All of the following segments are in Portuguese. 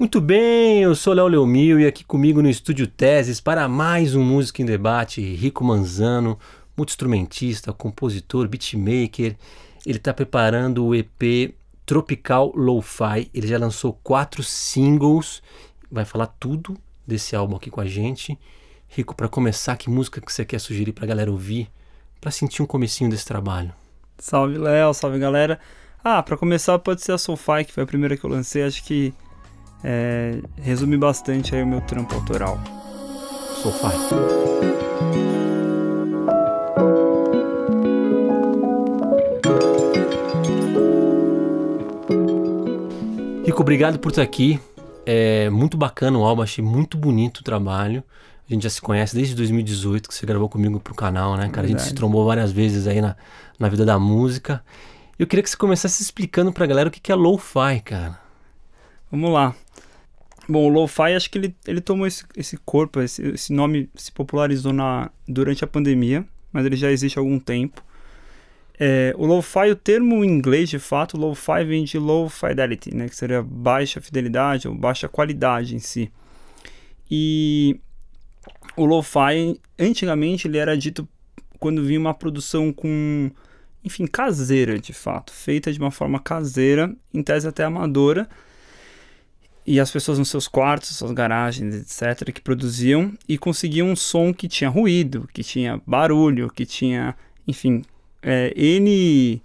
Muito bem, eu sou Léo Leomil e aqui comigo no Estúdio Teses para mais um Música em Debate, Rico Manzano, multi-instrumentista, compositor, beatmaker. Ele está preparando o EP Tropical Lo-Fi. Ele já lançou quatro singles, vai falar tudo desse álbum aqui com a gente. Rico, para começar, que música que você quer sugerir para a galera ouvir, para sentir um comecinho desse trabalho? Salve, Léo, salve, galera. Ah, para começar pode ser a Soulfy, que foi a primeira que eu lancei, acho que é, resume bastante aí o meu trampo autoral. Sofá. Rico, obrigado por estar aqui. É muito bacana o álbum, achei muito bonito o trabalho. A gente já se conhece desde 2018, que você gravou comigo pro canal, né, cara? Verdade. A gente se trombou várias vezes aí na, na vida da música. Eu queria que você começasse explicando pra galera o que, que é lo-fi, cara. Vamos lá. Bom, o lo-fi acho que ele, ele tomou esse, esse corpo, esse, esse nome se popularizou na, durante a pandemia, mas ele já existe há algum tempo. É, o lo-fi, o termo em inglês de fato, lo-fi vem de low fidelity, né, que seria baixa fidelidade ou baixa qualidade em si. E o lo-fi, antigamente ele era dito quando vinha uma produção com, enfim, caseira de fato, feita de uma forma caseira, em tese até amadora, e as pessoas nos seus quartos, suas garagens, etc., que produziam e conseguiam um som que tinha ruído, que tinha barulho, que tinha, enfim, é, N.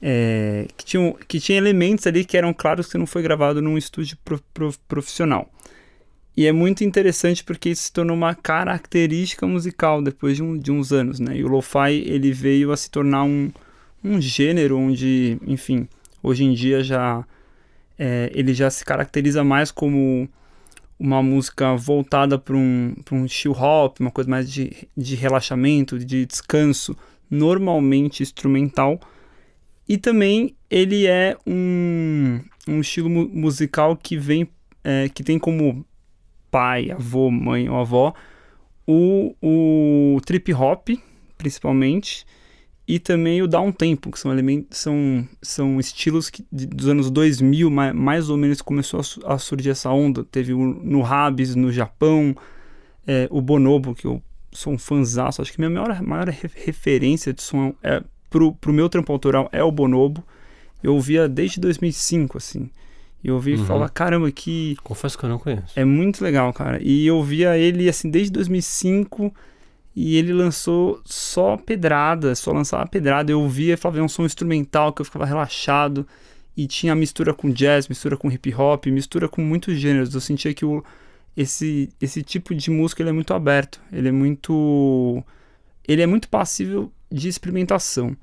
É, que, tinham, que tinha elementos ali que eram claros que não foi gravado num estúdio profissional. E é muito interessante porque isso se tornou uma característica musical depois de, um, de uns anos, né? E o lo-fi, ele veio a se tornar um, um gênero onde, enfim, hoje em dia já é, ele já se caracteriza mais como uma música voltada para um, um chill hop, uma coisa mais de, de relaxamento, de descanso, normalmente instrumental. E também ele é um, um estilo mu musical que vem é, que tem como pai, avô, mãe ou avó o, o trip hop, principalmente e também o down tempo, que são elementos, são, são estilos que de, dos anos 2000 mais, mais ou menos começou a, a surgir essa onda. Teve o, no Rabs no Japão, é, o Bonobo, que eu sou um fãzão, acho que minha maior, maior referência de som é, pro, pro meu trampo autoral é o Bonobo. Eu ouvia desde 2005, assim. E eu ouvi uhum. falar, caramba, que. Confesso que eu não conheço. É muito legal, cara. E eu via ele, assim, desde 2005 e ele lançou só pedrada, só lançava pedrada. Eu ouvia, falava, é um som instrumental que eu ficava relaxado e tinha mistura com jazz, mistura com hip hop, mistura com muitos gêneros. Eu sentia que o, esse, esse tipo de música ele é muito aberto, ele é muito ele é muito passível de experimentação.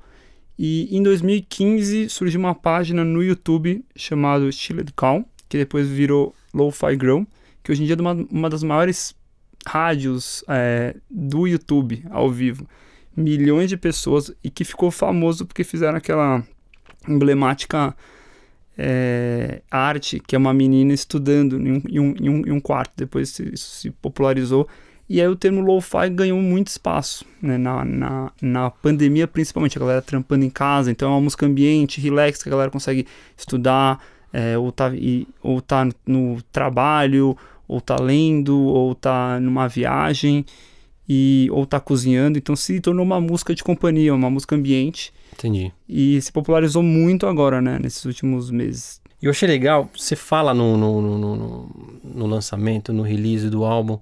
E em 2015 surgiu uma página no YouTube chamada Chilled Calm, que depois virou Lo-Fi Grow, que hoje em dia é uma, uma das maiores rádios é, do YouTube ao vivo. Milhões de pessoas e que ficou famoso porque fizeram aquela emblemática é, arte, que é uma menina estudando em um, em um, em um quarto. Depois se popularizou. E aí o termo lo-fi ganhou muito espaço, né? Na, na, na, pandemia, principalmente, a galera trampando em casa. Então é uma música ambiente, relax, que a galera consegue estudar, é, ou tá, e, ou tá no trabalho, ou tá lendo, ou tá numa viagem, e ou tá cozinhando. Então se tornou uma música de companhia, uma música ambiente. Entendi. E se popularizou muito agora, né? Nesses últimos meses. E eu achei legal, você fala no, no, no, no, lançamento, no release do álbum,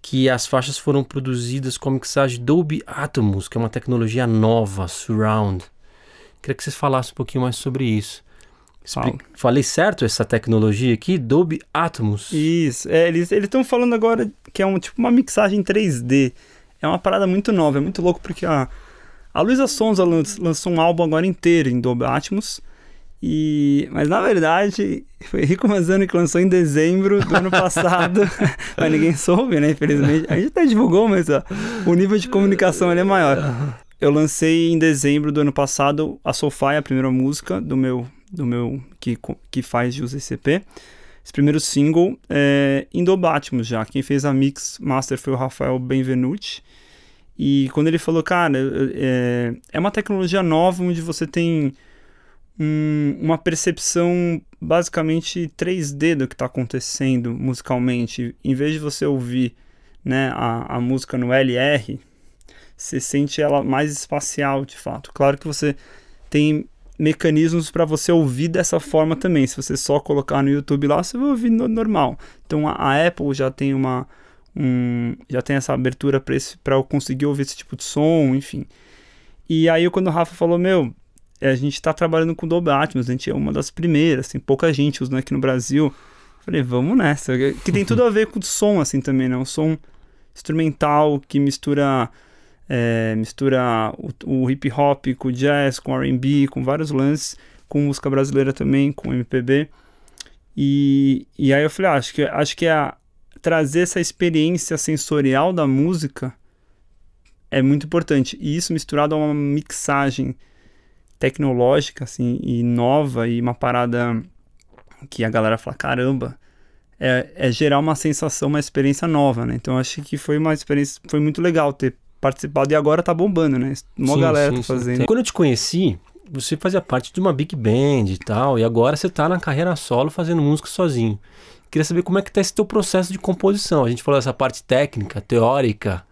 que as faixas foram produzidas com a mixagem Dolby Atmos, que é uma tecnologia nova, surround. Queria que vocês falassem um pouquinho mais sobre isso. Fala. Falei certo essa tecnologia aqui? Dolby Atmos. Isso, é, eles estão falando agora que é um, tipo uma mixagem 3D. É uma parada muito nova, é muito louco porque a, a Luísa Sonza lançou um álbum agora inteiro em Dolby Atmos. E, mas na verdade, foi Rico Manzano que lançou em dezembro do ano passado. mas ninguém soube, né? Infelizmente. A gente até divulgou, mas ó, o nível de comunicação é maior. Eu lancei em dezembro do ano passado a Sofia, a primeira música do meu do meu que, que faz de UZCP. Esse primeiro single é Indobatmos já. Quem fez a mix master foi o Rafael Benvenuti. E quando ele falou, cara, é, é uma tecnologia nova onde você tem um, uma percepção basicamente 3D do que está acontecendo musicalmente. Em vez de você ouvir né, a, a música no LR, você sente ela mais espacial de fato. Claro que você tem mecanismos para você ouvir dessa forma também. Se você só colocar no YouTube lá, você vai ouvir no, normal. Então a, a, Apple já tem uma um, já tem essa abertura para eu conseguir ouvir esse tipo de som, enfim. E aí quando o Rafa falou, meu, é, a gente está trabalhando com Dolby Atmos, a gente é uma das primeiras, tem pouca gente usando aqui no Brasil. Falei, vamos nessa. Que tem tudo a ver com o som, assim, também, né? Um som instrumental que mistura é, mistura o, o hip hop com jazz, com RB, com vários lances, com música brasileira também, com MPB. E, e aí eu falei, ah, acho que acho que a, trazer essa experiência sensorial da música é muito importante. E isso misturado a uma mixagem tecnológica, assim, e nova, e uma parada que a galera fala, caramba, é, é gerar uma sensação, uma experiência nova, né? Então acho que foi uma experiência, foi muito legal ter participado e agora tá bombando, né? Uma sim, galera sim, tá fazendo. Sim. Quando eu te conheci, você fazia parte de uma big band e tal, e agora você tá na carreira solo fazendo música sozinho. Queria saber como é que tá esse teu processo de composição. A gente falou essa parte técnica, teórica,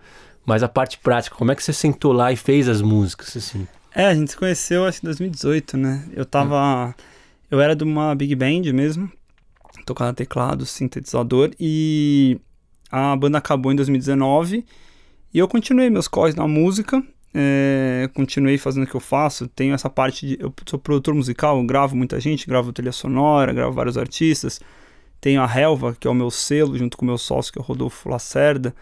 mas a parte prática, como é que você sentou lá e fez as músicas, assim? É, a gente se conheceu acho que em 2018, né? Eu tava. Hum. Eu era de uma big band mesmo, tocava teclado, sintetizador, e a banda acabou em 2019 e eu continuei meus corres na música, é, continuei fazendo o que eu faço. Tenho essa parte de. Eu sou produtor musical, gravo muita gente, gravo trilha sonora, gravo vários artistas. Tenho a Helva, que é o meu selo, junto com o meu sócio, que é o Rodolfo Lacerda,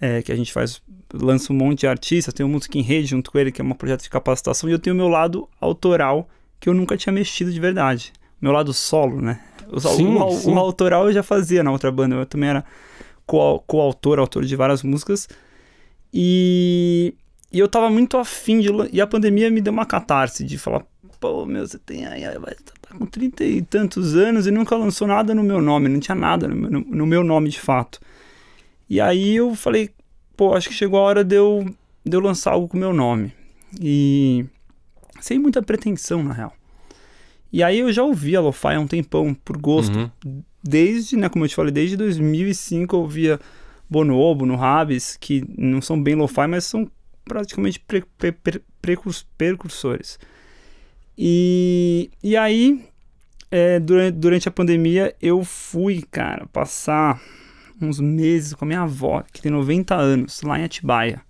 é, que a gente faz, lança um monte de artistas. Tenho o Música em Rede junto com ele, que é um projeto de capacitação. E eu tenho o meu lado autoral, que eu nunca tinha mexido de verdade. Meu lado solo, né? O, sim, o, sim. o autoral eu já fazia na outra banda, eu também era coautor, autor de várias músicas e, e eu tava muito afim de. E a pandemia me deu uma catarse de falar: pô, meu, você tem aí, vai, tá, tá com 30 e tantos anos e nunca lançou nada no meu nome, não tinha nada no meu, no, no meu nome de fato. E aí eu falei: pô, acho que chegou a hora de eu, de eu lançar algo com o meu nome. E sem muita pretensão, na real. E aí eu já ouvia lo-fi há um tempão, por gosto. Uhum. Desde, né, como eu te falei, desde 2005 eu ouvia Bonobo, no Rabis, que não são bem lo-fi, mas são praticamente pre pre pre precursores. E, e aí, é, durante, durante a pandemia, eu fui, cara, passar uns meses com a minha avó, que tem 90 anos, lá em Atibaia.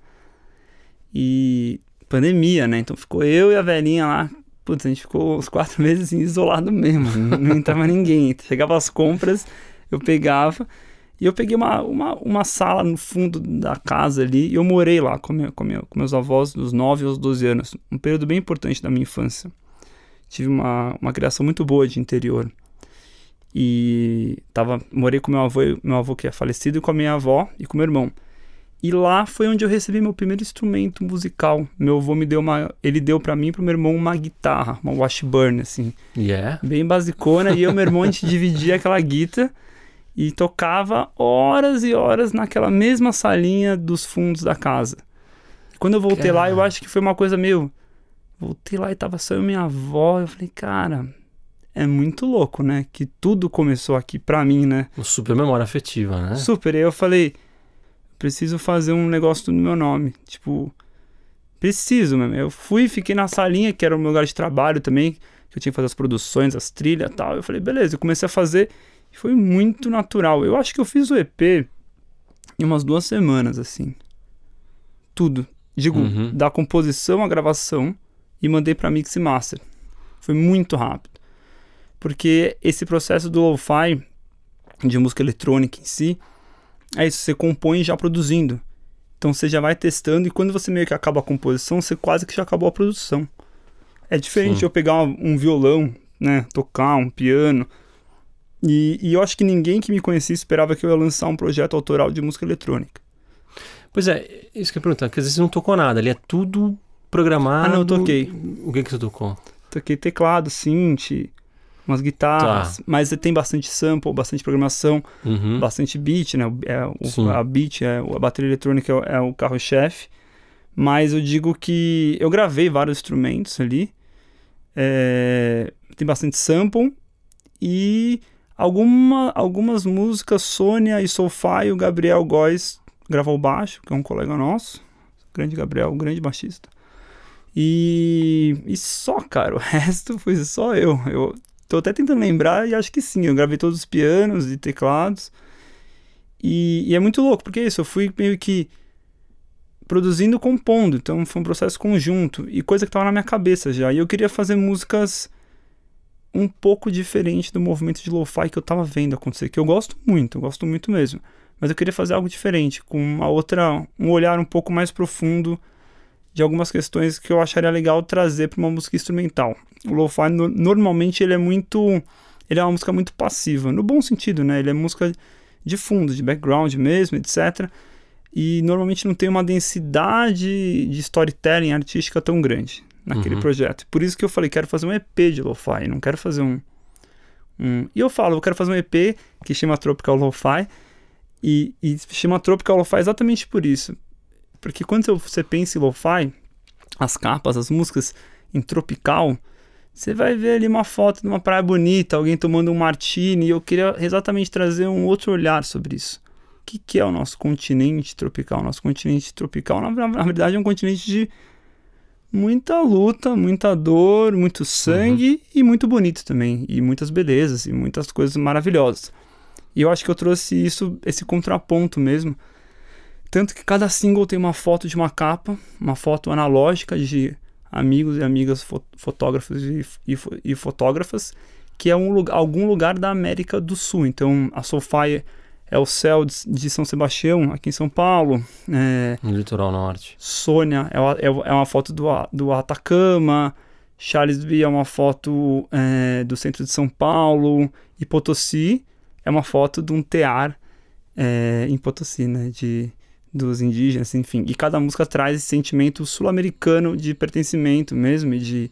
E pandemia, né? Então ficou eu e a velhinha lá. Putz, a gente ficou uns quatro meses assim, isolado mesmo. Não entrava ninguém. Chegava as compras, eu pegava e eu peguei uma, uma, uma sala no fundo da casa ali e eu morei lá com, minha, com, minha, com meus avós dos 9 aos 12 anos. Um período bem importante da minha infância. Tive uma, uma criação muito boa de interior. E tava, morei com meu avô, meu avô que é falecido, e com a minha avó e com meu irmão. E lá foi onde eu recebi meu primeiro instrumento musical. Meu avô me deu uma, ele deu para mim e pro meu irmão uma guitarra, uma Washburn assim. Yeah. É? Bem basicona e eu e meu irmão a gente dividia aquela guitarra e tocava horas e horas naquela mesma salinha dos fundos da casa. Quando eu voltei cara. lá, eu acho que foi uma coisa meio. Voltei lá e tava só eu e minha avó. Eu falei, cara, é muito louco, né? Que tudo começou aqui pra mim, né? Uma super memória afetiva, né? Super. E aí eu falei, preciso fazer um negócio no meu nome. Tipo, preciso mesmo. Eu fui, fiquei na salinha, que era o meu lugar de trabalho também, que eu tinha que fazer as produções, as trilhas e tal. Eu falei, beleza, eu comecei a fazer. Foi muito natural. Eu acho que eu fiz o EP em umas duas semanas, assim. Tudo. Digo, uhum. da composição à gravação e mandei para mix e master. Foi muito rápido. Porque esse processo do lo-fi, de música eletrônica em si, é isso, você compõe já produzindo. Então você já vai testando e quando você meio que acaba a composição, você quase que já acabou a produção. É diferente Sim. eu pegar um violão, né, tocar um piano, e, e eu acho que ninguém que me conhecia esperava que eu ia lançar um projeto autoral de música eletrônica. Pois é, isso que eu ia perguntar, às vezes você não tocou nada, ali é tudo programado. Ah, não, eu toquei. O que que você tocou? Toquei teclado, synth, umas guitarras, tá. mas tem bastante sample, bastante programação, uhum. bastante beat, né? É, o, a beat, é, a bateria eletrônica é, é o carro-chefe. Mas eu digo que eu gravei vários instrumentos ali. É, tem bastante sample e Alguma, algumas músicas, Sônia e Sofai, o Gabriel Góes gravou baixo, que é um colega nosso, grande Gabriel, grande baixista. E, e só, cara, o resto foi só eu. Eu tô até tentando lembrar e acho que sim, eu gravei todos os pianos e teclados. E, e é muito louco, porque é isso, eu fui meio que produzindo compondo, então foi um processo conjunto e coisa que estava na minha cabeça já. E eu queria fazer músicas um pouco diferente do movimento de lo-fi que eu estava vendo acontecer, que eu gosto muito, eu gosto muito mesmo. Mas eu queria fazer algo diferente, com uma outra, um olhar um pouco mais profundo de algumas questões que eu acharia legal trazer para uma música instrumental. O lo-fi no, normalmente ele é muito, ele é uma música muito passiva, no bom sentido, né? Ele é música de fundo, de background mesmo, etc. E normalmente não tem uma densidade de storytelling artística tão grande naquele uhum. projeto. Por isso que eu falei, quero fazer um EP de lo-fi, não quero fazer um, um... E eu falo, eu quero fazer um EP que chama Tropical Lo-Fi, e, e chama Tropical Lo-Fi exatamente por isso. Porque quando você pensa em lo-fi, as capas, as músicas em tropical, você vai ver ali uma foto de uma praia bonita, alguém tomando um martini, e eu queria exatamente trazer um outro olhar sobre isso. O que, que é o nosso continente tropical? nosso continente tropical, na, na verdade, é um continente de muita luta, muita dor, muito sangue uhum. e muito bonito também. E muitas belezas e muitas coisas maravilhosas. E eu acho que eu trouxe isso, esse contraponto mesmo. Tanto que cada single tem uma foto de uma capa, uma foto analógica de amigos e amigas fo fotógrafos e, e, e, fotógrafas, que é um, algum lugar da América do Sul. Então a Soulfire é o Céu de, São Sebastião, aqui em São Paulo. É, no litoral norte. Sônia é, é, é, uma foto do, do Atacama. B é uma foto é, do centro de São Paulo. E Potosí é uma foto de um tear é, em Potosí, né? De, dos indígenas, enfim. E cada música traz esse sentimento sul-americano de pertencimento mesmo e de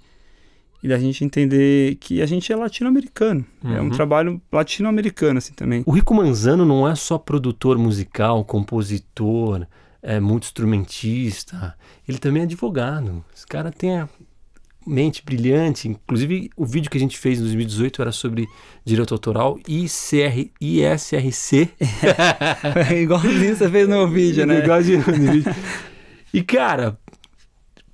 e da gente entender que a gente é latino-americano. Uhum. É um uhum. trabalho latino-americano, assim, também. O Rico Manzano não é só produtor musical, compositor, é muito instrumentista. Ele também é advogado. Esse cara tem a mente brilhante. Inclusive, o vídeo que a gente fez em 2018 era sobre direito autoral ICR, ISRC. É, igualzinho você fez no vídeo, né? Igualzinho no vídeo. E, cara,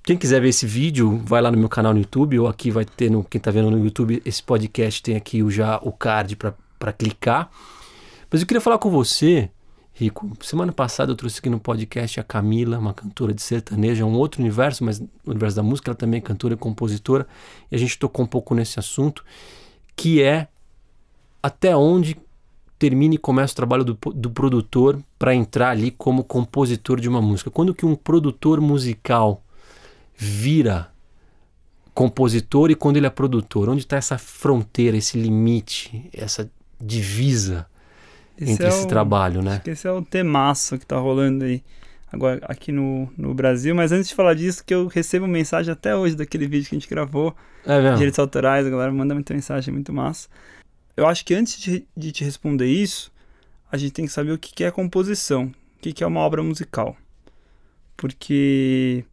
quem quiser ver esse vídeo, vai lá no meu canal no YouTube, ou aqui vai ter, no, quem está vendo no YouTube, esse podcast tem aqui já o card para clicar. Mas eu queria falar com você, Rico. Semana passada eu trouxe aqui no podcast a Camila, uma cantora de sertaneja, é um outro universo, mas o universo da música, ela também é cantora e compositora, e a gente tocou um pouco nesse assunto, que é até onde termina e começa o trabalho do, do produtor para entrar ali como compositor de uma música. Quando que um produtor musical vira compositor e quando ele é produtor? Onde está essa fronteira, esse limite, essa divisa esse entre é esse trabalho, né? Acho que esse é o temaço que está rolando aí agora aqui no, no Brasil. Mas antes de falar disso, que eu recebo mensagem até hoje daquele vídeo que a gente gravou. É mesmo? Direitos autorais, a galera manda muita mensagem, é muito massa. Eu acho que antes de, de te responder isso, a gente tem que saber o que, que é composição, o que, que é uma obra musical. Porque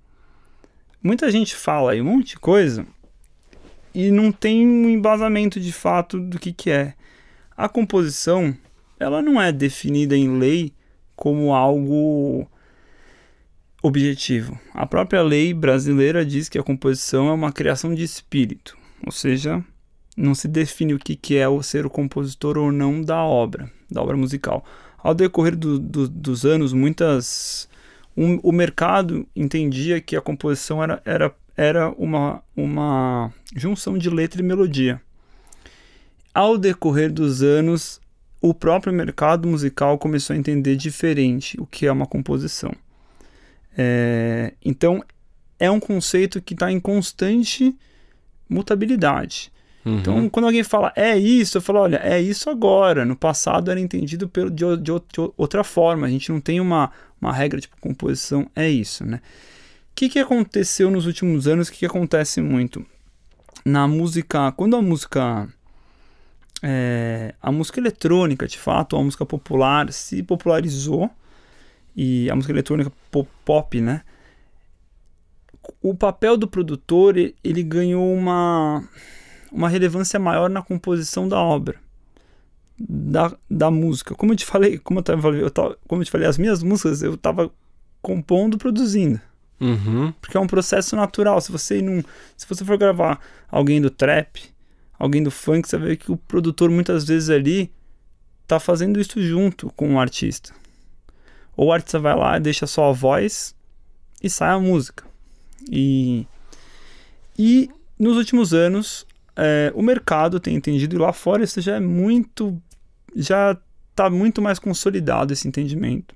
Muita gente fala aí um monte de coisa e não tem um embasamento de fato do que, que é. A composição, ela não é definida em lei como algo objetivo. A própria lei brasileira diz que a composição é uma criação de espírito, ou seja, não se define o que, que é o ser o compositor ou não da obra, da obra musical. Ao decorrer do, do, dos anos, muitas o, o mercado entendia que a composição era, era, era uma, uma junção de letra e melodia. Ao decorrer dos anos, o próprio mercado musical começou a entender diferente o que é uma composição. É, então, é um conceito que está em constante mutabilidade. Então, uhum. Então, quando alguém fala, é isso, eu falo, olha, é isso agora. No passado era entendido pelo, de, de, de outra forma. A gente não tem uma, uma regra tipo composição, é isso, né? O que, que aconteceu nos últimos anos? O que, que acontece muito? Na música, quando a música é, a música eletrônica, de fato, a música popular se popularizou e a música eletrônica pop, né? O papel do produtor ele ganhou uma uma relevância maior na composição da obra, da, da música. Como eu te falei, como eu, tava, eu tava, como eu te falei, as minhas músicas eu estava compondo, produzindo. Uhum. Porque é um processo natural. Se você não, se você for gravar alguém do trap, alguém do funk, você vê que o produtor muitas vezes ali tá fazendo isso junto com o artista. Ou o artista vai lá, deixa só a voz e sai a música. E e nos últimos anos é, o mercado tem entendido e lá fora isso já é muito. já está muito mais consolidado esse entendimento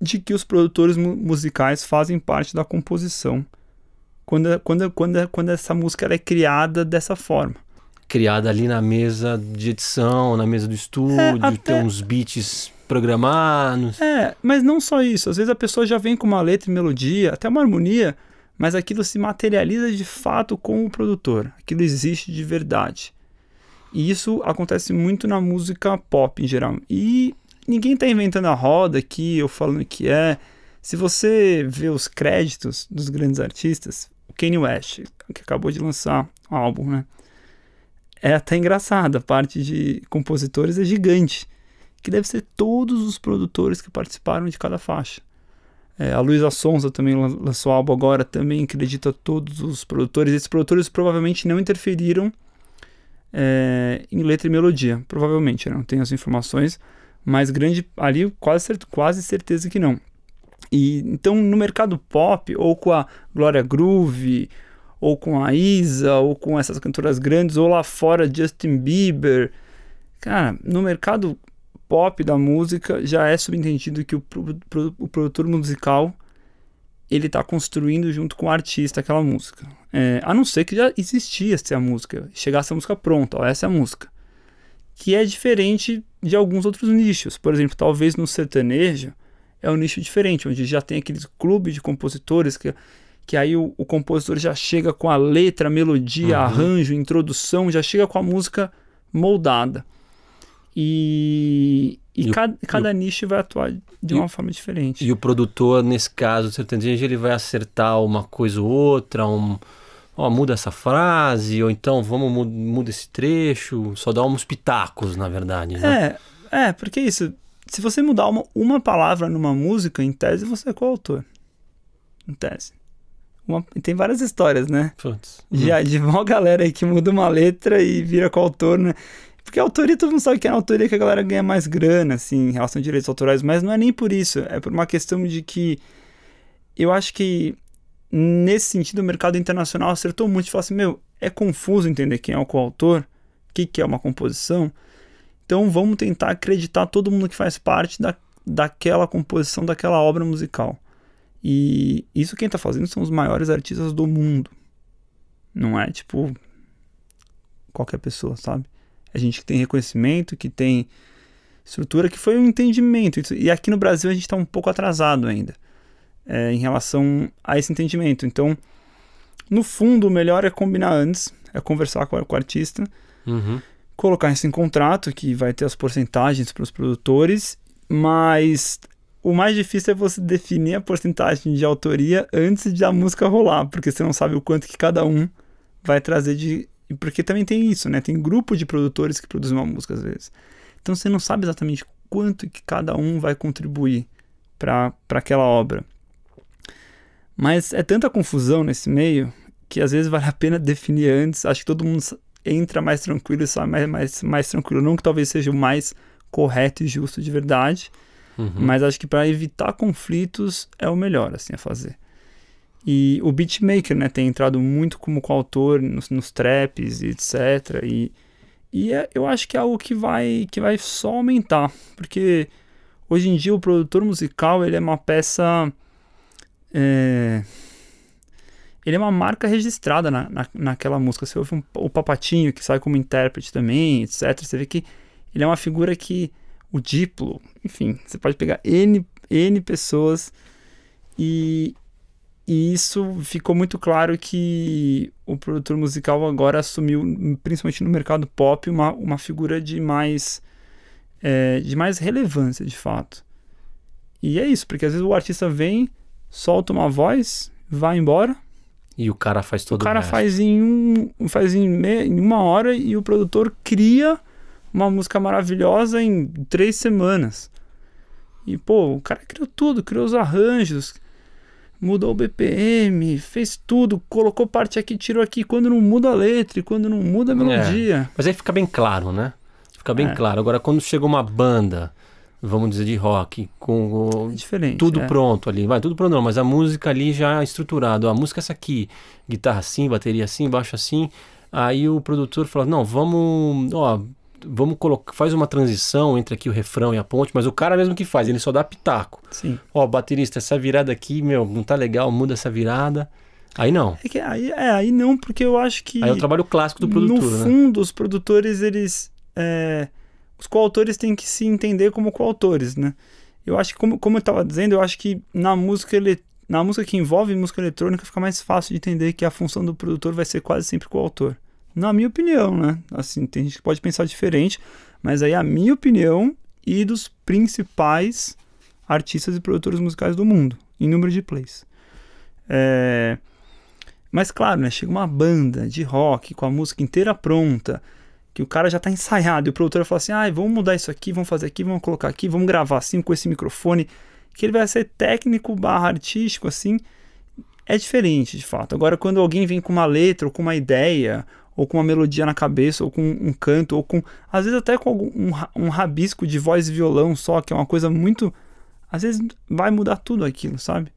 de que os produtores mu musicais fazem parte da composição quando, quando, quando, quando essa música é criada dessa forma. Criada ali na mesa de edição, na mesa do estúdio, é, até... tem uns beats programados. É, mas não só isso. Às vezes a pessoa já vem com uma letra e melodia, até uma harmonia, mas aquilo se materializa de fato com o produtor, aquilo existe de verdade. E isso acontece muito na música pop em geral. E ninguém está inventando a roda aqui ou falando que é. Se você vê os créditos dos grandes artistas, o Kanye West, que acabou de lançar um álbum, né? É até engraçado, a parte de compositores é gigante, que deve ser todos os produtores que participaram de cada faixa. É, a Luísa Sonza também lançou álbum agora, também acredita todos os produtores. Esses produtores provavelmente não interferiram é, em letra e melodia, provavelmente, não tenho as informações, mas grande ali quase, quase certeza que não. E então no mercado pop ou com a Glória Groove ou com a Isa ou com essas cantoras grandes ou lá fora Justin Bieber, cara, no mercado pop da música, já é subentendido que o, pro, pro, o produtor musical ele está construindo junto com o artista aquela música. É, a não ser que já existisse a música, chegasse a música pronta, ó, essa é a música. Que é diferente de alguns outros nichos. Por exemplo, talvez no sertanejo é um nicho diferente, onde já tem aqueles clubes de compositores que, que aí o, o compositor já chega com a letra, a melodia, uhum. arranjo, introdução, já chega com a música moldada. E, e, e cada, o, cada e nicho vai atuar de uma forma diferente. E o produtor, nesse caso, sertanejo, ele vai acertar uma coisa ou outra, um, ó, muda essa frase, ou então vamos muda, muda esse trecho, só dá uns pitacos, na verdade. Né? É, é, porque é isso, se você mudar uma, uma palavra numa música, em tese, você é coautor. Em tese. Uma, tem várias histórias, né? Putz. Uhum. De, de uma galera aí que muda uma letra e vira coautor, né? Porque a autoria, todo mundo sabe que é na autoria que a galera ganha mais grana, assim, em relação a direitos autorais, mas não é nem por isso. É por uma questão de que eu acho que, nesse sentido, o mercado internacional acertou muito e falou assim: meu, é confuso entender quem é o coautor, o que, que é uma composição. Então vamos tentar acreditar todo mundo que faz parte da, daquela composição, daquela obra musical. E isso quem está fazendo são os maiores artistas do mundo. Não é tipo qualquer pessoa, sabe? A gente que tem reconhecimento, que tem estrutura, que foi um entendimento. E aqui no Brasil a gente está um pouco atrasado ainda é, em relação a esse entendimento. Então, no fundo, o melhor é combinar antes, é conversar com, com o artista, uhum. colocar isso em contrato, que vai ter as porcentagens para os produtores, mas o mais difícil é você definir a porcentagem de autoria antes de a música rolar, porque você não sabe o quanto que cada um vai trazer de e porque também tem isso, né? Tem grupo de produtores que produzem uma música às vezes. Então você não sabe exatamente quanto que cada um vai contribuir para aquela obra. Mas é tanta confusão nesse meio que às vezes vale a pena definir antes. Acho que todo mundo entra mais tranquilo e sai mais, mais, mais tranquilo. Não que talvez seja o mais correto e justo de verdade, uhum. mas acho que para evitar conflitos é o melhor assim a fazer. E o beatmaker, né, tem entrado muito como coautor nos, nos traps e etc. E, e é, eu acho que é algo que vai, que vai só aumentar, porque hoje em dia o produtor musical ele é uma peça... É, ele é uma marca registrada na, na, naquela música. Você ouve um, o Papatinho, que sai como intérprete também, etc. Você vê que ele é uma figura que o Diplo, enfim, você pode pegar N, N pessoas e, e isso ficou muito claro que o produtor musical agora assumiu, principalmente no mercado pop, uma, uma figura de mais, é, de mais relevância, de fato. E é isso, porque às vezes o artista vem, solta uma voz, vai embora. E o cara faz todo o cara o faz em um, faz em, em uma hora e o produtor cria uma música maravilhosa em três semanas. E pô, o cara criou tudo, criou os arranjos, mudou o BPM, fez tudo, colocou parte aqui, tirou aqui, quando não muda a letra e quando não muda a é. melodia. É. Mas aí fica bem claro, né? Fica bem é. claro. Agora, quando chega uma banda, vamos dizer, de rock, com é tudo é. pronto ali, vai, tudo pronto não, mas a música ali já estruturada, a música é essa aqui, guitarra assim, bateria assim, baixo assim, aí o produtor fala, não, vamos, ó, vamos colocar, faz uma transição entre aqui o refrão e a ponte, mas o cara mesmo que faz, ele só dá pitaco. Sim. Ó, oh, baterista, essa virada aqui, meu, não tá legal, muda essa virada. Aí não. É, que, aí, é, aí não, porque eu acho que. Aí é o trabalho clássico do produtor. No né? fundo, né? os produtores, eles. É, os coautores têm que se entender como coautores, né? Eu acho que, como, como eu estava dizendo, eu acho que na música ele, na música que envolve música eletrônica fica mais fácil de entender que a função do produtor vai ser quase sempre coautor. autor na minha opinião, né? Assim, tem gente que pode pensar diferente, mas aí é a minha opinião e dos principais artistas e produtores musicais do mundo, em número de plays. É... Mas claro, né? Chega uma banda de rock com a música inteira pronta, que o cara já está ensaiado, e o produtor fala assim: ah, vamos mudar isso aqui, vamos fazer aqui, vamos colocar aqui, vamos gravar assim com esse microfone, que ele vai ser técnico barra artístico, assim. É diferente, de fato. Agora, quando alguém vem com uma letra ou com uma ideia, ou com uma melodia na cabeça, ou com um canto, ou com. Às vezes até com algum, um, um rabisco de voz e violão só, que é uma coisa muito. Às vezes vai mudar tudo aquilo, sabe?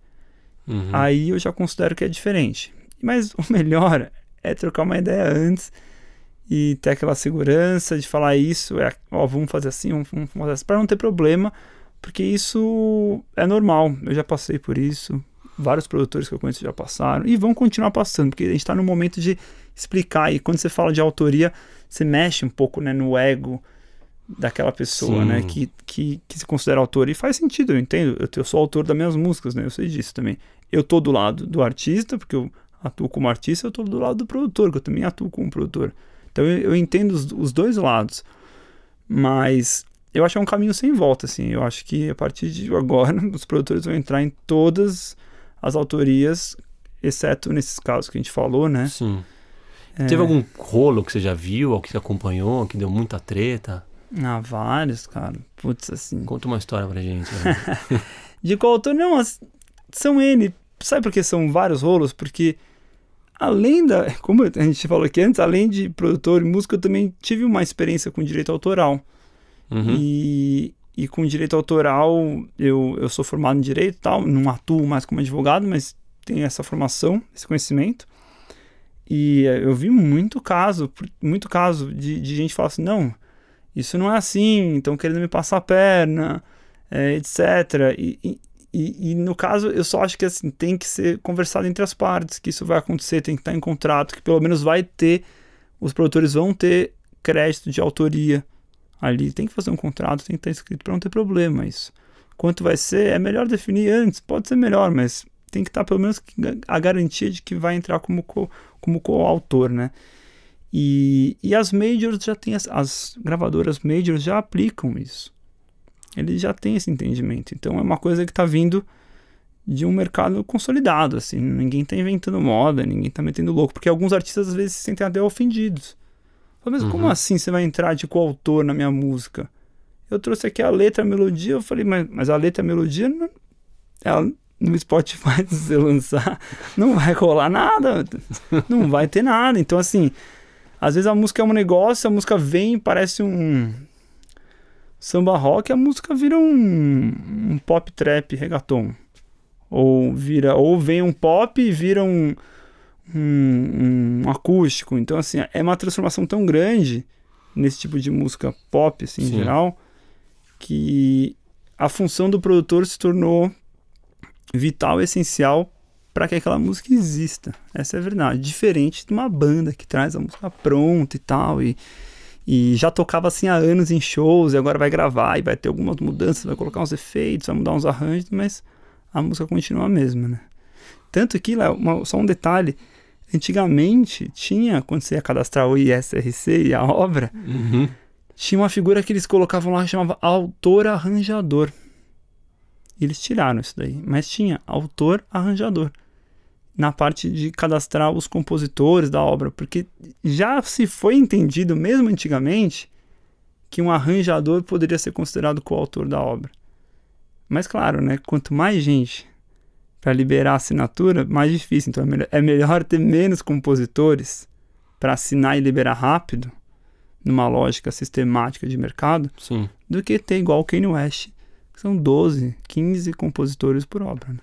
Uhum. Aí eu já considero que é diferente. Mas o melhor é trocar uma ideia antes e ter aquela segurança de falar isso, é, ó, vamos fazer assim, vamos fazer assim, para não ter problema, porque isso é normal. Eu já passei por isso, vários produtores que eu conheço já passaram e vão continuar passando, porque a gente está no momento de explicar. E quando você fala de autoria, você mexe um pouco né, no ego daquela pessoa, né? Que, que, que, se considera autor. E faz sentido, eu entendo. Eu, eu, sou autor das minhas músicas, né? Eu sei disso também. Eu tô do lado do artista, porque eu atuo como artista, eu tô do lado do produtor, que eu também atuo como produtor. Então eu, eu entendo os, os dois lados. Mas eu acho que é um caminho sem volta, assim. Eu acho que a partir de agora, os produtores vão entrar em todas as autorias, exceto nesses casos que a gente falou, né? Sim. É... Teve algum rolo que você já viu, ou que você acompanhou, que deu muita treta? Ah, vários, cara. Putz, assim. Conta uma história pra gente. Né? de qual autor? Não, são N. Sabe por que são vários rolos? Porque além da. Como a gente falou aqui antes, além de produtor e músico, eu também tive uma experiência com direito autoral. Uhum. E e com direito autoral, eu, eu sou formado em direito tal, não atuo mais como advogado, mas tenho essa formação, esse conhecimento. E eh, eu vi muito caso, muito caso de, de gente falar assim, não, isso não é assim, estão querendo me passar a perna, é, eh, etc. E, e, e, e, no caso, eu só acho que assim, tem que ser conversado entre as partes, que isso vai acontecer, tem que estar em contrato, que pelo menos vai ter, os produtores vão ter crédito de autoria ali, tem que fazer um contrato, tem que estar tá escrito para não ter problema isso. Quanto vai ser, é melhor definir antes, pode ser melhor, mas tem que estar tá pelo menos a garantia de que vai entrar como co, como coautor, né? E, e as majors já têm, as, as gravadoras majors já aplicam isso. Eles já têm esse entendimento. Então é uma coisa que está vindo de um mercado consolidado, assim. Ninguém está inventando moda, ninguém está metendo louco, porque alguns artistas às vezes se sentem até ofendidos Falei, mas uhum. como assim você vai entrar de coautor na minha música? Eu trouxe aqui a letra, a melodia, eu falei, mas, mas a letra e a melodia, não, ela, no Spotify, se você lançar, não vai rolar nada, não vai ter nada. Então, assim, às vezes a música é um negócio, a música vem, parece um samba rock, a música vira um, um pop trap reggaeton. Ou vira, ou vem um pop e vira um um, um acústico. Então, assim, é uma transformação tão grande nesse tipo de música pop, assim, Sim. em geral, que a função do produtor se tornou vital, essencial para que aquela música exista. Essa é a verdade. Diferente de uma banda que traz a música pronta e tal, e, e já tocava assim há anos em shows, e agora vai gravar, e vai ter algumas mudanças, vai colocar uns efeitos, vai mudar uns arranjos, mas a música continua a mesma, né? Tanto que, Léo, só um detalhe, Antigamente tinha, quando você ia cadastrar o ISRC e a obra, uhum. tinha uma figura que eles colocavam lá que chamava autor arranjador. Eles tiraram isso daí, mas tinha autor arranjador na parte de cadastrar os compositores da obra, porque já se foi entendido mesmo antigamente que um arranjador poderia ser considerado coautor da obra. Mas claro, né, quanto mais gente para liberar assinatura, mais difícil. Então é melhor, é melhor ter menos compositores para assinar e liberar rápido, numa lógica sistemática de mercado, Sim. do que ter igual o Kanye West, que são 12, 15 compositores por obra. Né?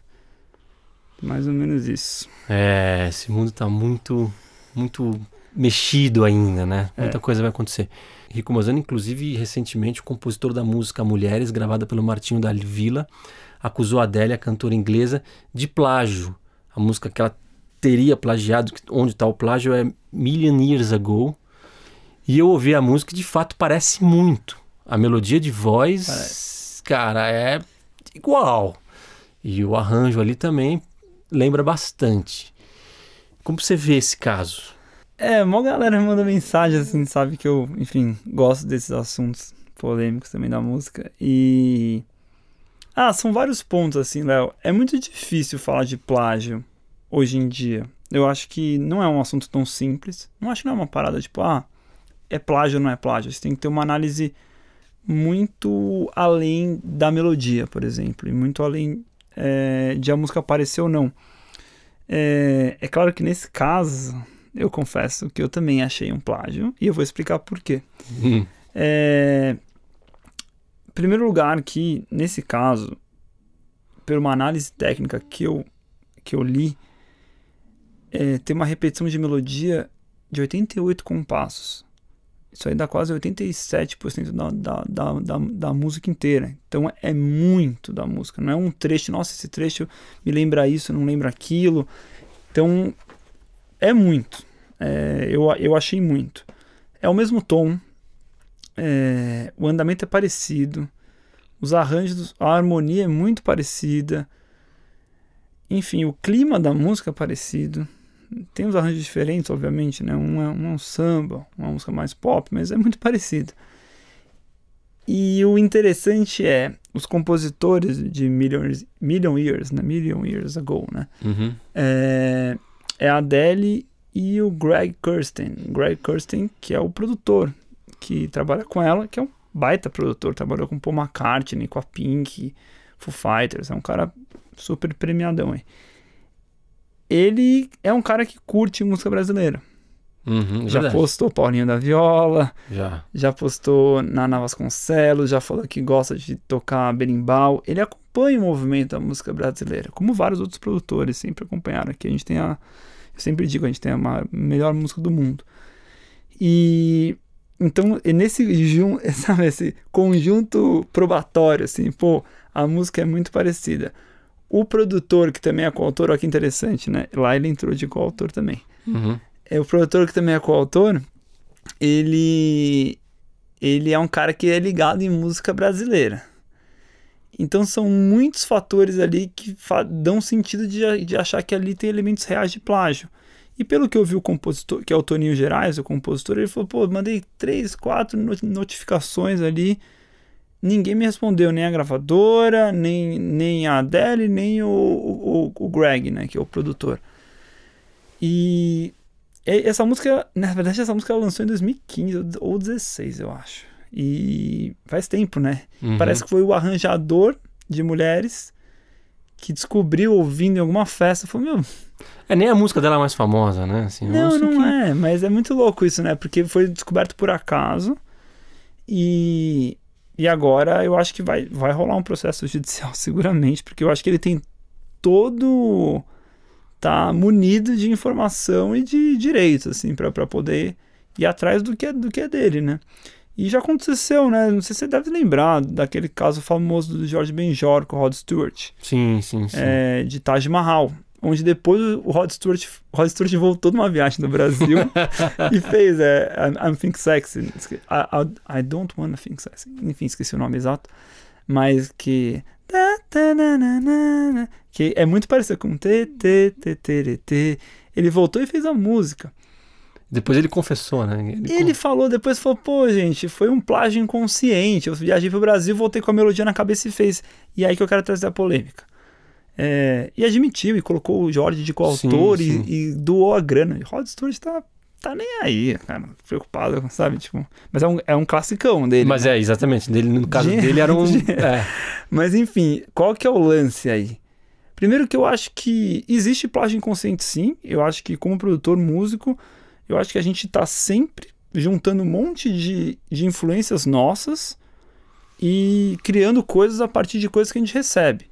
Mais ou menos isso. É, esse mundo está muito, muito mexido ainda, né? É. Muita é. coisa vai acontecer. Rico Mozano, inclusive, recentemente, o compositor da música Mulheres, gravada pelo Martinho da Vila, acusou a Adele, a cantora inglesa, de plágio. A música que ela teria plagiado, onde está o plágio, é Million Years Ago. E eu ouvi a música e de fato parece muito. A melodia de voz, parece. cara, é igual. E o arranjo ali também lembra bastante. Como você vê esse caso? É, uma galera me manda mensagem assim, sabe que eu, enfim, gosto desses assuntos polêmicos também da música. E ah, são vários pontos assim, Léo. É muito difícil falar de plágio hoje em dia. Eu acho que não é um assunto tão simples. Não acho que não é uma parada tipo, ah, é plágio ou não é plágio. Você tem que ter uma análise muito além da melodia, por exemplo, e muito além é, de a música aparecer ou não. É, é, claro que nesse caso, eu confesso que eu também achei um plágio, e eu vou explicar por quê. Hum. É, primeiro lugar que, nesse caso, por uma análise técnica que eu, que eu li, é, tem uma repetição de melodia de 88 compassos. Isso aí dá quase 87% da, da, da, da, da música inteira. Então é muito da música. Não é um trecho, nossa, esse trecho me lembra isso, não lembra aquilo. Então é muito. É, eu, eu achei muito. É o mesmo tom é, o andamento é parecido, os arranjos, a harmonia é muito parecida, enfim, o clima da música é parecido. Tem uns arranjos diferentes, obviamente, né? Um é, um é um samba, uma música mais pop, mas é muito parecido. E o interessante é, os compositores de Million, million Years, né? Million Years Ago, né? Uhum. É, é a Adele e o Greg Kirsten. Greg Kirsten, que é o produtor que trabalha com ela, que é um baita produtor, trabalhou com Paul McCartney, com a Pink, Foo Fighters, é um cara super premiadão hein Ele é um cara que curte música brasileira. Uhum, é já verdade. postou Paulinho da Viola, já. já postou Nana Vasconcelos, já falou que gosta de tocar berimbau. Ele acompanha o movimento da música brasileira, como vários outros produtores sempre acompanharam. Aqui a gente tem a, eu sempre digo, a gente tem a melhor música do mundo. E então, nesse sabe, esse conjunto probatório, assim, pô, a música é muito parecida. O produtor, que também é coautor, olha que interessante, né? Lá ele entrou de coautor também. Uhum. É, o produtor, que também é coautor, ele, ele é um cara que é ligado em música brasileira. Então são muitos fatores ali que dão sentido de, de achar que ali tem elementos reais de plágio. E pelo que eu vi o compositor, que é o Toninho Gerais, o compositor, ele falou, pô, mandei três, quatro notificações ali, ninguém me respondeu, nem a gravadora, nem, nem a Adele, nem o, o, o Greg, né, que é o produtor. E é, essa música, na verdade, essa música ela lançou em 2015 ou 2016, eu acho. E faz tempo, né? Uhum. Parece que foi o arranjador de mulheres que descobriu ouvindo em alguma festa, falou, meu... É nem a música dela é mais famosa, né? Assim, não, não que... é, mas é muito louco isso, né? Porque foi descoberto por acaso e, e agora eu acho que vai, vai rolar um processo judicial seguramente, porque eu acho que ele tem todo... tá munido de informação e de direitos assim, para poder ir atrás do que, é, do que é dele, né? E já aconteceu, né? Não sei se você deve lembrar daquele caso famoso do George Benjor com o Rod Stewart. Sim, sim, sim. É, de Taj Mahal. Onde depois o Rod Stewart, Rod Stewart voltou de uma viagem no Brasil e fez é, I'm, I'm Think Sexy. I, I, I Don't Wanna Think Sexy. Enfim, esqueci o nome exato. Mas que. Que é muito parecido com. Ele voltou e fez a música. Depois ele confessou, né? Ele, ele falou, depois falou, pô, gente, foi um plágio inconsciente. Eu viajei pro Brasil, voltei com a melodia na cabeça e fez. E aí que eu quero trazer a polêmica. É, e admitiu e colocou o Jorge de coautor E, e, doou a grana. E Rod Stewart tá, tá nem aí, cara, preocupado, sabe? Tipo, mas é um, é um classicão dele. Mas né? é, exatamente. Dele, no caso dele era um. É. Mas enfim, qual que é o lance aí? Primeiro que eu acho que existe plágio inconsciente sim. Eu acho que como produtor, músico, eu acho que a gente está sempre juntando um monte de, de influências nossas e criando coisas a partir de coisas que a gente recebe.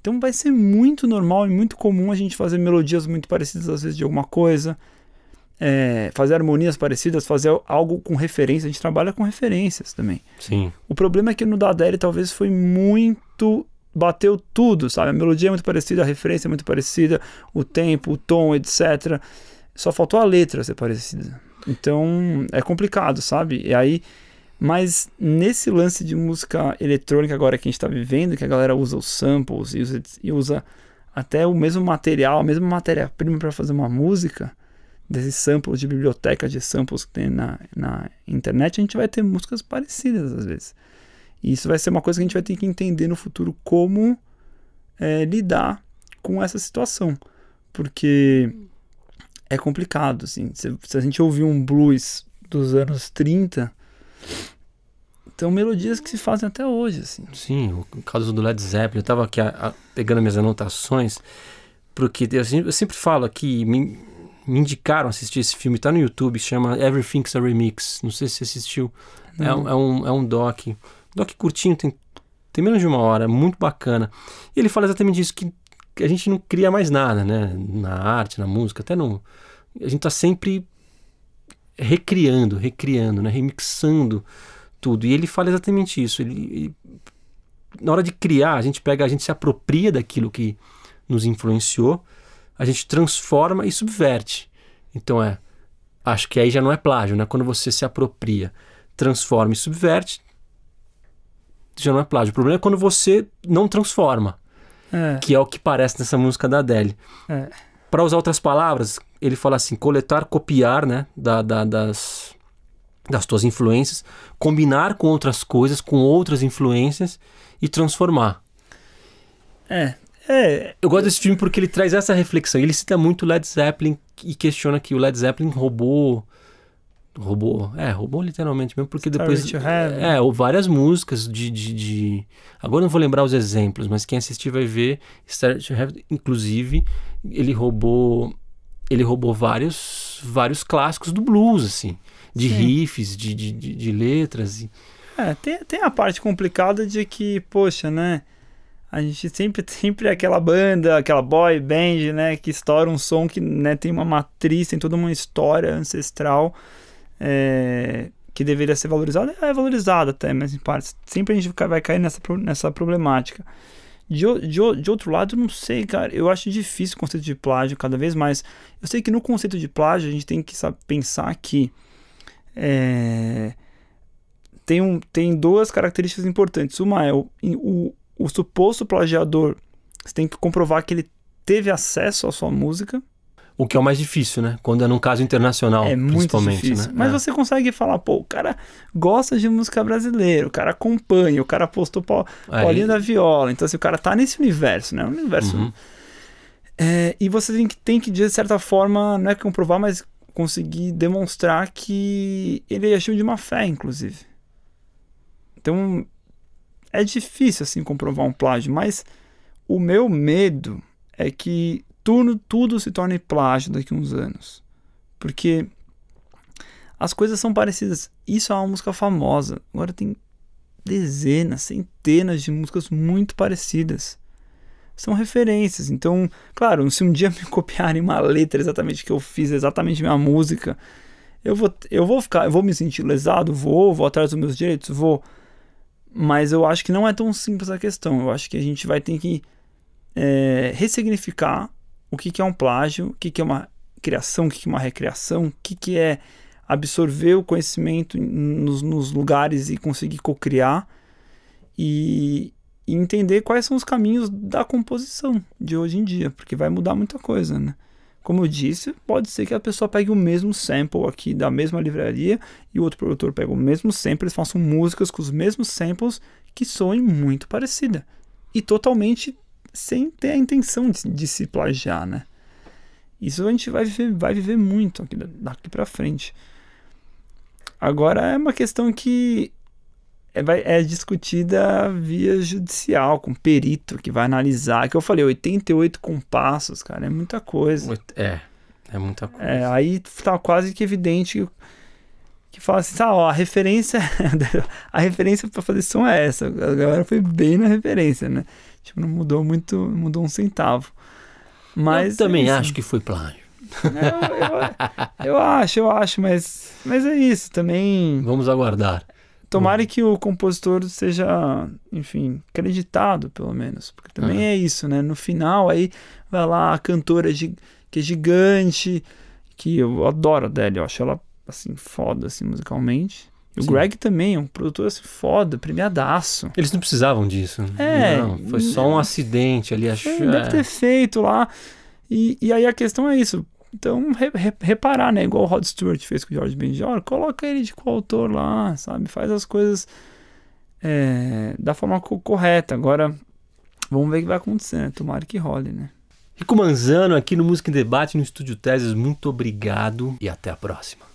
Então vai ser muito normal e muito comum a gente fazer melodias muito parecidas às vezes de alguma coisa, é, fazer harmonias parecidas, fazer algo com referência. A gente trabalha com referências também. Sim. O problema é que no Daderi talvez foi muito. bateu tudo, sabe? A melodia é muito parecida, a referência é muito parecida, o tempo, o tom, etc. Só faltou a letra ser parecida. Assim. Então é complicado, sabe? E aí. Mas nesse lance de música eletrônica agora que a gente está vivendo, que a galera usa os samples e usa, e usa até o mesmo material, a mesma matéria-prima para fazer uma música, desses samples de biblioteca de samples que tem na, na internet, a gente vai ter músicas parecidas às vezes. E isso vai ser uma coisa que a gente vai ter que entender no futuro como é, lidar com essa situação. Porque é complicado, assim. Se, se a gente ouvir um blues dos anos 30, são melodias que se fazem até hoje, assim. Sim, o caso do Led Zeppelin, eu estava aqui a, a, pegando minhas anotações, porque eu, eu sempre falo aqui, me, me, indicaram assistir esse filme, está no YouTube, chama Everything's a Remix, não sei se assistiu, é, é, um, é um doc, doc curtinho, tem, tem menos de uma hora, muito bacana. E ele fala exatamente isso, que a gente não cria mais nada, né? Na arte, na música, até no. A gente está sempre recriando, recriando, né? remixando tudo. E ele fala exatamente isso. Ele, ele, na hora de criar, a gente pega, a gente se apropria daquilo que nos influenciou, a gente transforma e subverte. Então é, acho que aí já não é plágio, né? Quando você se apropria, transforma e subverte, já não é plágio. O problema é quando você não transforma. É. que é o que parece nessa música da Adele. É. Para usar outras palavras, ele fala assim: coletar, copiar, né? Da, da, das, das tuas influências, combinar com outras coisas, com outras influências e transformar. É. É, eu gosto desse filme porque ele traz essa reflexão. Ele cita muito Led Zeppelin e questiona que o Led Zeppelin roubou roubou, é, roubou literalmente mesmo, porque Story depois é, ou várias músicas de, de, de, agora não vou lembrar os exemplos, mas quem assistir vai ver Star to Have, inclusive, ele roubou ele roubou vários vários clássicos do blues assim, de Sim. riffs, de, de, de, de letras e... É, tem, tem a parte complicada de que, poxa, né, a gente sempre sempre é aquela banda, aquela boy band, né, que estoura um som que, né, tem uma matriz, tem toda uma história ancestral é, que deveria ser valorizada, é, é valorizada até, mas em parte Sempre a gente vai cair nessa, nessa problemática. De, de, de outro lado, não sei, cara. Eu acho difícil o conceito de plágio cada vez mais. Eu sei que no conceito de plágio a gente tem que sabe, pensar que é, tem, um, tem duas características importantes. Uma é o, o, o suposto plagiador, você tem que comprovar que ele teve acesso à sua música. O que é o mais difícil, né? Quando é num caso internacional, é principalmente. Muito difícil. Né? Mas é. você consegue falar, pô, o cara gosta de música brasileira, o cara acompanha, o cara postou pau, é, Paulinho da Viola. Então, assim, o cara tá nesse universo, né? Um universo. Uhum. É, e você tem que, tem que, de certa forma, não é comprovar, mas conseguir demonstrar que ele agiu de má fé, inclusive. Então, é difícil, assim, comprovar um plágio, mas o meu medo é que tudo, tudo se torne plágio daqui a uns anos. Porque as coisas são parecidas. Isso é uma música famosa. Agora tem dezenas, centenas de músicas muito parecidas. São referências. Então, claro, se um dia me copiarem uma letra exatamente que eu fiz, exatamente minha música, eu vou, eu vou ficar, eu vou me sentir lesado, vou, vou atrás dos meus direitos, vou. Mas eu acho que não é tão simples a questão. Eu acho que a gente vai ter que é, ressignificar o que, que é um plágio, o que, que é uma criação, o que, que é uma recriação, o que, que é absorver o conhecimento nos, nos lugares e conseguir cocriar e, e entender quais são os caminhos da composição de hoje em dia, porque vai mudar muita coisa, né? Como eu disse, pode ser que a pessoa pegue o mesmo sample aqui da mesma livraria e o outro produtor pegue o mesmo sample, eles façam músicas com os mesmos samples que soem muito parecida e totalmente sem ter a intenção de, de se plagiar, né? Isso a gente vai viver, vai viver muito aqui, daqui para frente. Agora é uma questão que é, vai, é discutida via judicial, com perito que vai analisar. Que eu falei, 88 compassos, cara, é muita coisa. É, é muita é, coisa. É, aí tá quase que evidente que que fala assim, tá, ó, a referência, a referência para fazer som é essa. A galera foi bem na referência, né? Tipo, não mudou muito, mudou um centavo. Mas eu também é acho que foi plágio. Eu, eu, eu, acho, eu acho, mas, mas é isso também. Vamos aguardar. Tomara que o compositor seja, enfim, creditado, pelo menos. Porque também ah. é isso, né? No final, aí vai lá a cantora que é gigante, que eu adoro a Adele, eu acho ela assim, foda, assim, musicalmente. E o Greg também é um produtor assim, foda, premiadaço. Eles não precisavam disso. É. Não, foi só um acidente ali, acho. Ele deve é. ter feito lá. E, e aí a questão é isso. Então, re, re, reparar, né? Igual o Rod Stewart fez com o George Benjor, coloca ele de coautor lá, sabe? Faz as coisas é, da forma co correta. Agora, vamos ver o que vai acontecer, né? Tomara que role, né? Rico Manzano aqui no Música em Debate, no Estúdio Teses. Muito obrigado e até a próxima.